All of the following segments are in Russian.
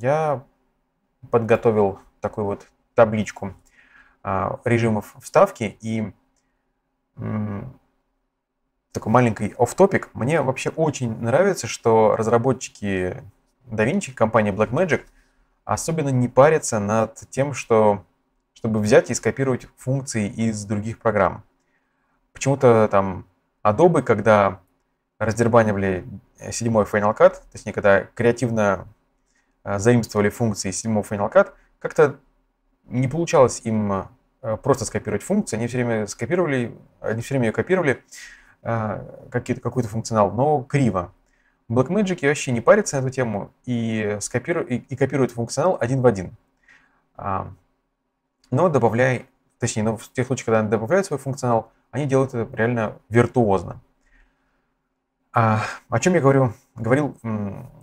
я подготовил такую вот табличку а, режимов вставки и такой маленький оф-топик. Мне вообще очень нравится, что разработчики DaVinci, компания Blackmagic, особенно не парятся над тем, что, чтобы взять и скопировать функции из других программ. Почему-то там Adobe, когда раздербанивали седьмой Final Cut, точнее, когда креативно Э, заимствовали функции из седьмого Final Cut, как-то не получалось им э, просто скопировать функции, они все время скопировали, они все время ее копировали, э, какие-то, какой-то функционал, но криво. Blackmagic вообще не парится на эту тему и, скопирует и, и копирует функционал один в один. А, но добавляя, точнее, но в тех случаях, когда они добавляют свой функционал, они делают это реально виртуозно. А, о чем я говорю? Говорил,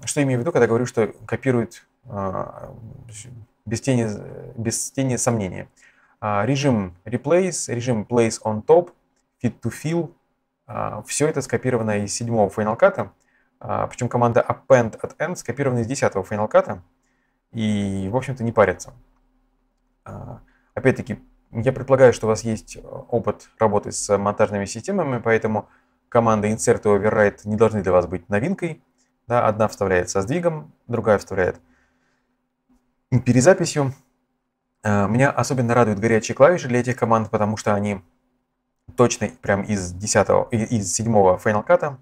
что имею в виду, когда говорю, что копирует а, без тени, без тени сомнения. А, режим replace, режим place on top, fit to fill, а, все это скопировано из седьмого Final Cut, причем команда append at end скопирована из десятого Final Cut, и, в общем-то, не парятся. Опять-таки, я предполагаю, что у вас есть опыт работы с монтажными системами, поэтому команды Insert и Override не должны для вас быть новинкой. Да, одна вставляет со сдвигом, другая вставляет перезаписью. Э, меня особенно радуют горячие клавиши для этих команд, потому что они точно прям из 10 из 7 Final Cut,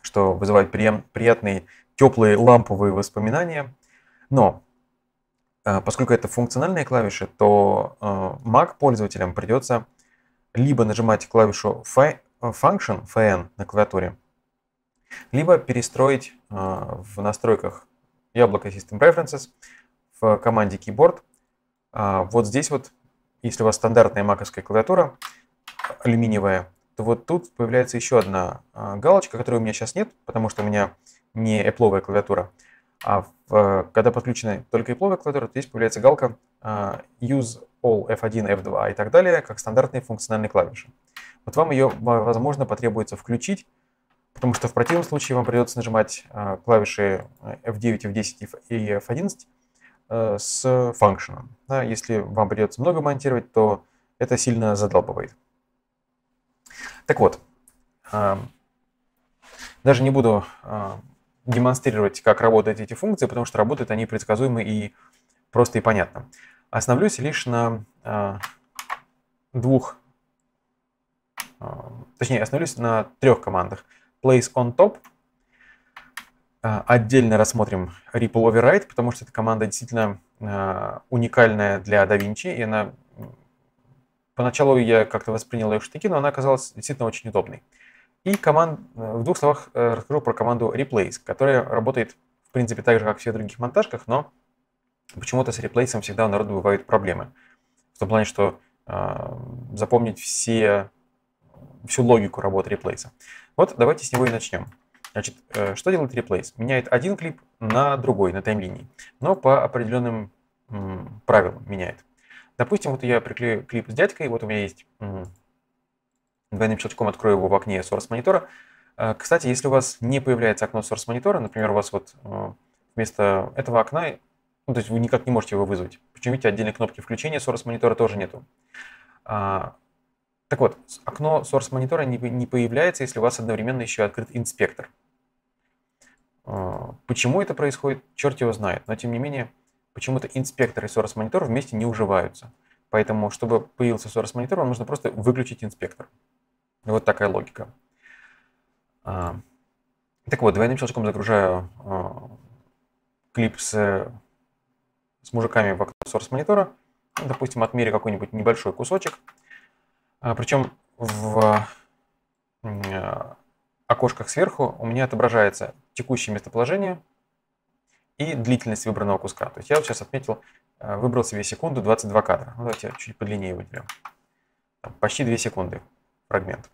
что вызывает приятные теплые ламповые воспоминания. Но э, поскольку это функциональные клавиши, то э, Mac пользователям придется либо нажимать клавишу function fn на клавиатуре, либо перестроить э, в настройках яблоко System Preferences в команде Keyboard. А, вот здесь вот, если у вас стандартная маковская клавиатура, алюминиевая, то вот тут появляется еще одна э, галочка, которой у меня сейчас нет, потому что у меня не Apple клавиатура. А в, э, когда подключена только Apple клавиатура, то здесь появляется галка Use All, F1, F2 и так далее, как стандартные функциональные клавиши. Вот вам ее, возможно, потребуется включить, потому что в противном случае вам придется нажимать э, клавиши F9, э, F10 и F11 э, с function. Да, если вам придется много монтировать, то это сильно задолбывает. Так вот, эм, даже не буду демонстрировать, как работают эти функции, потому что работают они предсказуемы и просто и понятно. Остановлюсь лишь на а, двух, а, точнее, остановлюсь на трех командах. Place on top. А, отдельно рассмотрим Ripple Override, потому что эта команда действительно уникальная для DaVinci, и она Поначалу я как-то воспринял ее штыки, но она оказалась действительно очень удобной. И команд... Э, в двух словах э, расскажу про команду Replace, которая работает, в принципе, так же, как в всех других монтажках, но Почему-то с реплейсом всегда у народа бывают проблемы. В том плане, что э, запомнить все, всю логику работы реплейса. Вот давайте с него и начнем. Значит, э, что делает реплейс? Меняет один клип на другой, на таймлинии, но по определенным м, правилам меняет. Допустим, вот я приклею клип с дядькой, вот у меня есть м, двойным щелчком открою его в окне source монитора. Э, кстати, если у вас не появляется окно source монитора, например, у вас вот э, вместо этого окна ну, то есть вы никак не можете его вызвать. Почему видите, отдельной кнопки включения source монитора тоже нету. А, так вот, окно source монитора не, не появляется, если у вас одновременно еще открыт инспектор. А, почему это происходит, черт его знает. Но тем не менее, почему-то инспектор и source монитор вместе не уживаются. Поэтому, чтобы появился source монитор, вам нужно просто выключить инспектор. Вот такая логика. А, так вот, двойным щелчком загружаю а, клип с с мужиками в окно source монитора, допустим, отмерю какой-нибудь небольшой кусочек, а, причем в э, окошках сверху у меня отображается текущее местоположение и длительность выбранного куска. То есть я вот сейчас отметил, э, выбрал себе секунду 22 кадра. Ну, давайте чуть подлиннее выделю. Там, почти 2 секунды фрагмент.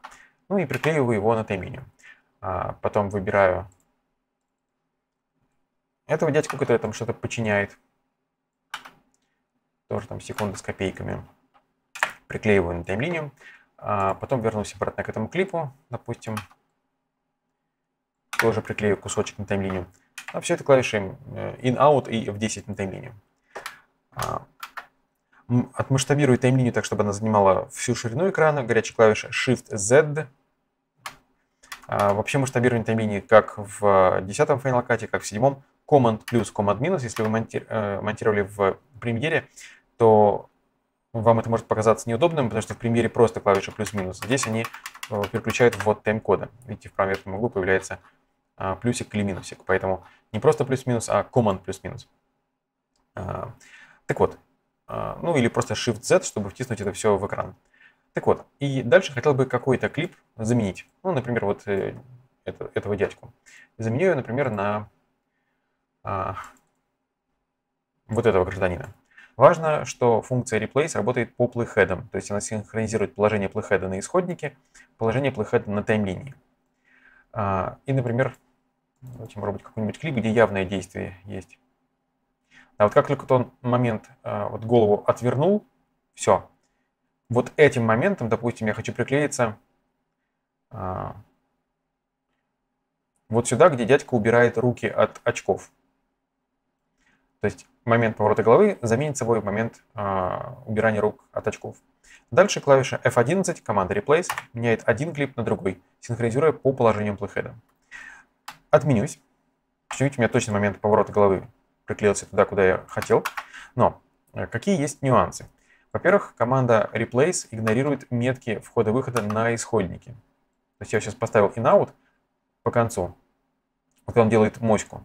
Ну и приклеиваю его на тайминю. потом выбираю этого дядьку, который там что-то починяет тоже там секунды с копейками, приклеиваю на таймлинию, а потом вернусь обратно к этому клипу, допустим, тоже приклею кусочек на таймлинию. А все это клавиши э, in-out и в 10 на таймлинию. А, отмасштабирую таймлинию так, чтобы она занимала всю ширину экрана. Горячая клавиша Shift-Z. А, вообще масштабирование таймлинии как в 10-м файл-локате, как в 7-м. Command плюс, Command минус. Если вы э, монтировали в премьере, то вам это может показаться неудобным, потому что в примере просто клавиша плюс-минус. Здесь они э, переключают ввод тайм-кода. Видите, в правом верхнем углу появляется а, плюсик или минусик. Поэтому не просто плюс-минус, а command плюс-минус. А, так вот, а, ну или просто Shift-Z, чтобы втиснуть это все в экран. Так вот, и дальше хотел бы какой-то клип заменить. Ну, например, вот э, это, этого дядьку. Заменю ее, например, на а, вот этого гражданина. Важно, что функция replace работает по playhead, то есть она синхронизирует положение playhead на исходнике, положение playhead на таймлинии. А, и, например, давайте, может быть, какой-нибудь клип, где явное действие есть. А вот как только тот момент а, вот голову отвернул, все. Вот этим моментом, допустим, я хочу приклеиться а, вот сюда, где дядька убирает руки от очков. То есть момент поворота головы заменит собой момент э, убирания рук от очков. Дальше клавиша F11, команда Replace, меняет один клип на другой, синхронизируя по положению плейхеда. Отменюсь. Видите, у меня точно момент поворота головы приклеился туда, куда я хотел. Но э, какие есть нюансы? Во-первых, команда Replace игнорирует метки входа-выхода на исходники. То есть я сейчас поставил in-out по концу, вот он делает моську,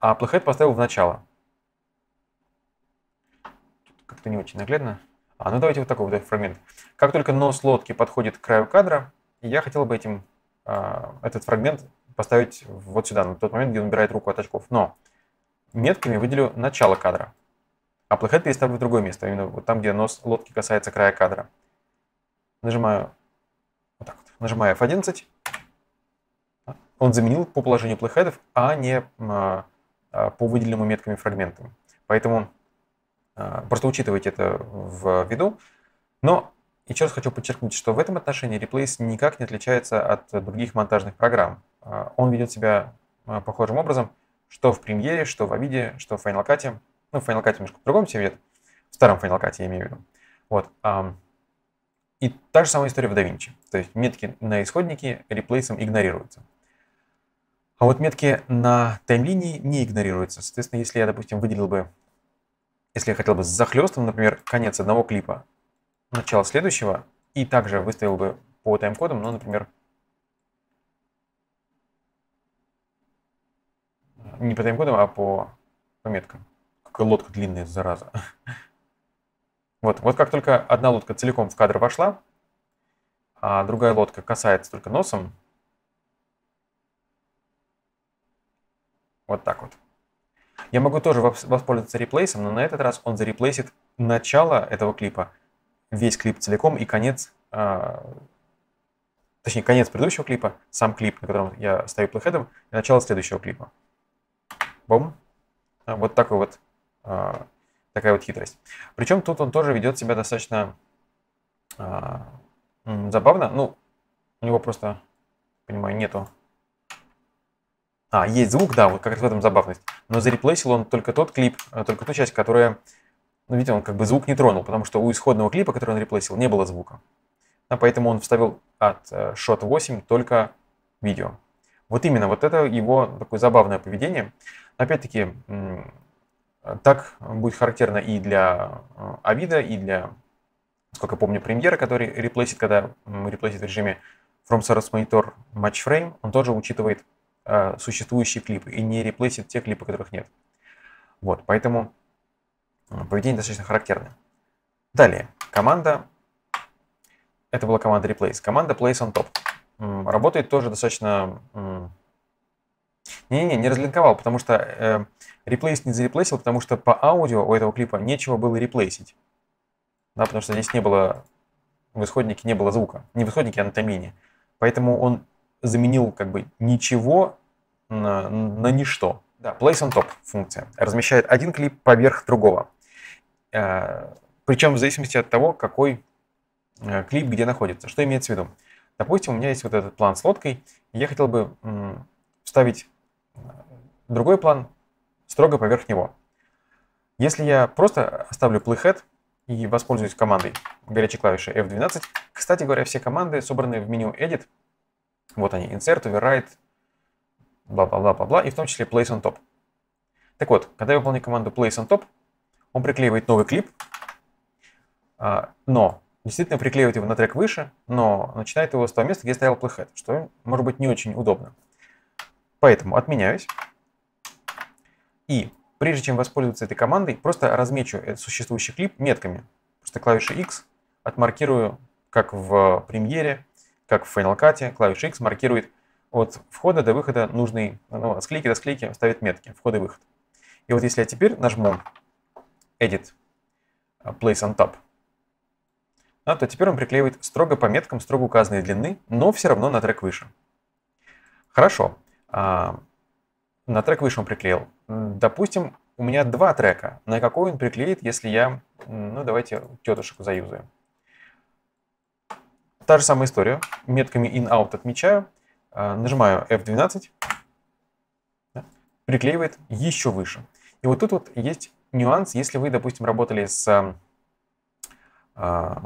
а playhead поставил в начало как-то не очень наглядно. А, ну давайте вот такой вот фрагмент. Как только нос лодки подходит к краю кадра, я хотел бы этим, а, этот фрагмент поставить вот сюда, на тот момент, где он убирает руку от очков. Но метками выделю начало кадра. А плохет переставлю в другое место, именно вот там, где нос лодки касается края кадра. Нажимаю вот так вот, нажимаю F11. Он заменил по положению плейхедов, а не а, а по выделенным метками фрагментам. Поэтому Э, просто учитывайте это в виду. Но еще раз хочу подчеркнуть, что в этом отношении Replace никак не отличается от других монтажных программ. Э, он ведет себя э, похожим образом, что в премьере, что в Авиде, что в Final Cut. Ну, в Final Cut немножко по-другому себя ведет. В старом Final Cut я имею в виду. Вот. И та же самая история в DaVinci. То есть метки на исходники реплейсом игнорируются. А вот метки на таймлинии не игнорируются. Соответственно, если я, допустим, выделил бы если я хотел бы с захлестом, например, конец одного клипа, начало следующего, и также выставил бы по тайм-кодам, ну, например, не по тайм-кодам, а по по меткам. Какая лодка длинная, зараза. Вот, вот как только одна лодка целиком в кадр вошла, а другая лодка касается только носом, вот так вот. Я могу тоже воспользоваться реплейсом, но на этот раз он зареплейсит начало этого клипа, весь клип целиком и конец, а, точнее, конец предыдущего клипа, сам клип, на котором я стою плейхедом, и начало следующего клипа. Бум. А, вот такой вот, а, такая вот хитрость. Причем тут он тоже ведет себя достаточно а, забавно. Ну, у него просто, понимаю, нету а, есть звук, да, вот как раз в этом забавность. Но зареплейсил он только тот клип, э, только ту часть, которая... Ну, видите, он как бы звук не тронул, потому что у исходного клипа, который он реплейсил, не было звука. А поэтому он вставил от э, Shot 8 только видео. Вот именно, вот это его такое забавное поведение. Опять-таки, так будет характерно и для э, Авида, и для, сколько я помню, премьера, который реплейсит, когда реплейсит в режиме From Source Monitor Match Frame, он тоже учитывает Э, существующие клипы и не реплейсит те клипы, которых нет. Вот, поэтому э, поведение достаточно характерное. Далее, команда, это была команда Replace, команда Place on Top. работает тоже достаточно... Не-не-не, не разлинковал, потому что э, Replace не зареплейсил, потому что по аудио у этого клипа нечего было реплейсить. Да, потому что здесь не было, в исходнике не было звука, не в исходнике, а на томине. Поэтому он заменил как бы ничего на, на ничто. Да, place on top функция размещает один клип поверх другого. Э, причем в зависимости от того, какой э, клип где находится. Что имеется в виду? Допустим, у меня есть вот этот план с лодкой, я хотел бы вставить э, другой план строго поверх него. Если я просто оставлю playhead и воспользуюсь командой горячей клавиши F12, кстати говоря, все команды собраны в меню Edit вот они, insert, override, бла-бла-бла-бла-бла, и в том числе place on top. Так вот, когда я выполняю команду place on top, он приклеивает новый клип, а, но действительно приклеивает его на трек выше, но начинает его с того места, где стоял playhead, что может быть не очень удобно. Поэтому отменяюсь. И прежде чем воспользоваться этой командой, просто размечу существующий клип метками. Просто клавиши X отмаркирую, как в премьере, как в Final Cut, клавиша X маркирует от входа до выхода нужный ну, от склейки до склейки ставит метки, вход и выход. И вот если я теперь нажму Edit, э, Place on Top, да, то теперь он приклеивает строго по меткам, строго указанной длины, но все равно на трек выше. Хорошо. А, на трек выше он приклеил. Допустим, у меня два трека. На какой он приклеит, если я, ну давайте тетушек заюзаю. Та же самая история. Метками in-out отмечаю, а, нажимаю F12, приклеивает еще выше. И вот тут вот есть нюанс, если вы, допустим, работали с, а, а,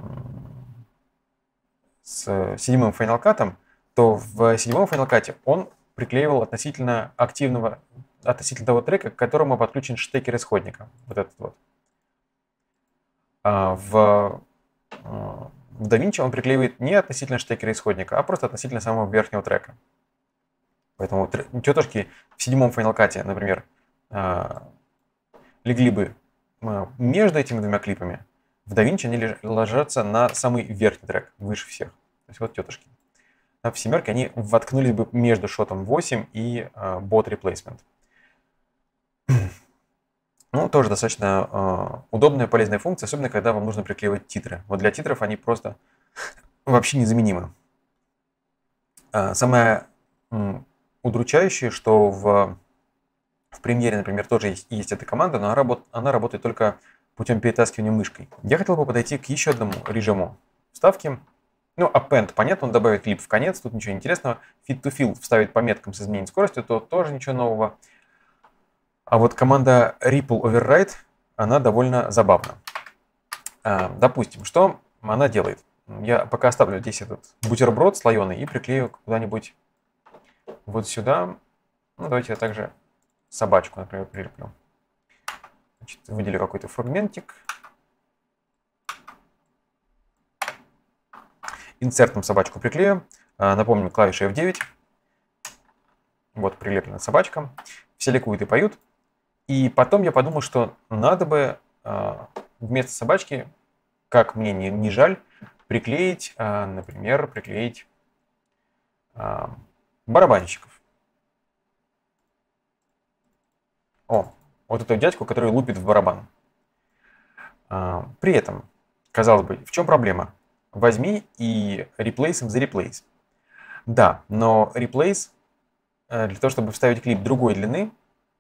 с седьмым Final Cut, то в седьмом Final Cut он приклеивал относительно активного, относительно того трека, к которому подключен штекер исходника. Вот этот вот. В в DaVinci он приклеивает не относительно штекера исходника, а просто относительно самого верхнего трека. Поэтому тетушки в седьмом Final Cut, например, а, легли бы а, между этими двумя клипами, в DaVinci они ложатся на самый верхний трек, выше всех. То есть вот тетушки. А в семерке они воткнулись бы между шотом 8 и бот э, replacement. Ну, тоже достаточно э, удобная, полезная функция, особенно когда вам нужно приклеивать титры. Вот для титров они просто вообще незаменимы. Э, самое э, удручающее, что в, в премьере, например, тоже есть, есть эта команда, но она, работ, она работает только путем перетаскивания мышкой. Я хотел бы подойти к еще одному режиму вставки. Ну, append, понятно, он добавит клип в конец, тут ничего интересного. Fit to fill вставит по меткам с изменением скорости, то тоже ничего нового. А вот команда Ripple Override, она довольно забавна. А, допустим, что она делает? Я пока оставлю здесь этот бутерброд слоеный и приклею куда-нибудь вот сюда. Ну, давайте я также собачку, например, прилеплю. Значит, выделю какой-то фрагментик. Инсертом собачку приклею. А, напомню, клавиша F9. Вот прилеплена собачка. Все ликуют и поют. И потом я подумал, что надо бы а, вместо собачки, как мне не, не жаль, приклеить, а, например, приклеить а, барабанщиков. О, вот этого дядьку, который лупит в барабан. При этом, казалось бы, в чем проблема? Возьми и реплейс им за реплейс. Да, но реплейс э, для того, чтобы вставить клип другой длины,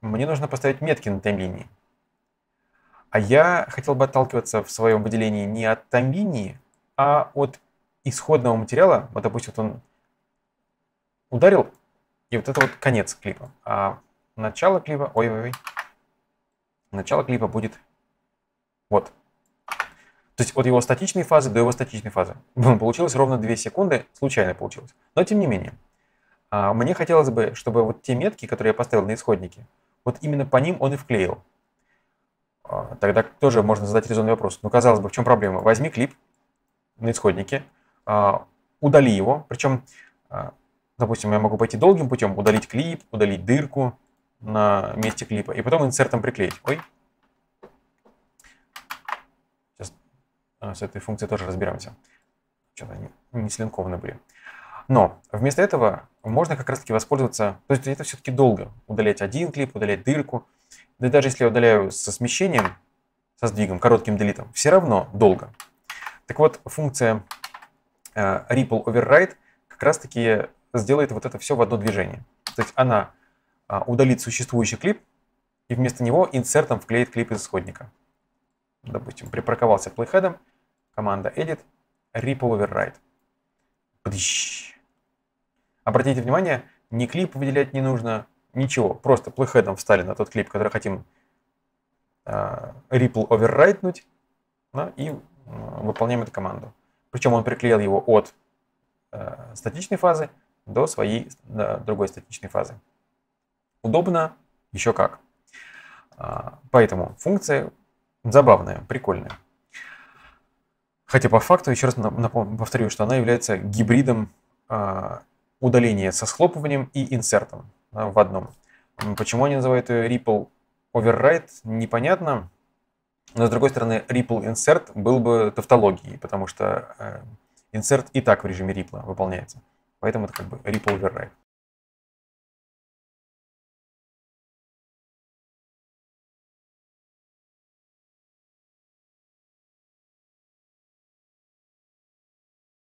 мне нужно поставить метки на таймлинии. А я хотел бы отталкиваться в своем выделении не от таймлинии, а от исходного материала. Вот, допустим, вот он ударил, и вот это вот конец клипа. А начало клипа, ой-ой-ой, начало клипа будет вот. То есть от его статичной фазы до его статичной фазы. Получилось ровно 2 секунды, случайно получилось. Но тем не менее, а, мне хотелось бы, чтобы вот те метки, которые я поставил на исходнике, вот именно по ним он и вклеил. А, тогда тоже можно задать резонный вопрос. Ну, казалось бы, в чем проблема? Возьми клип на исходнике, а, удали его. Причем, а, допустим, я могу пойти долгим путем, удалить клип, удалить дырку на месте клипа, и потом инсертом приклеить. Ой. Сейчас с этой функцией тоже разберемся. Что-то они не слинкованы были. Но вместо этого можно как раз-таки воспользоваться... То есть это все-таки долго. Удалять один клип, удалять дырку. Да даже если я удаляю со смещением, со сдвигом, коротким делитом, все равно долго. Так вот, функция э, Ripple Override как раз-таки сделает вот это все в одно движение. То есть она э, удалит существующий клип и вместо него инсертом вклеит клип из исходника. Допустим, припарковался плейхедом, команда Edit, Ripple Override. Пдыщ. Обратите внимание, ни клип выделять не нужно, ничего. Просто плейхедом встали на тот клип, который хотим а, ripple оверрайтнуть, да, и выполняем эту команду. Причем он приклеил его от э, статичной фазы до своей до другой статичной фазы. Удобно еще как. Э, поэтому функция забавная, прикольная. Хотя по факту, еще раз напомню, повторю, что она является гибридом а, удаление со схлопыванием и инсертом э, в одном. Почему они называют ее Ripple Override, непонятно. Но, с другой стороны, Ripple Insert был бы тавтологией, потому что Insert э, и так в режиме Ripple выполняется. Поэтому это как бы Ripple Override.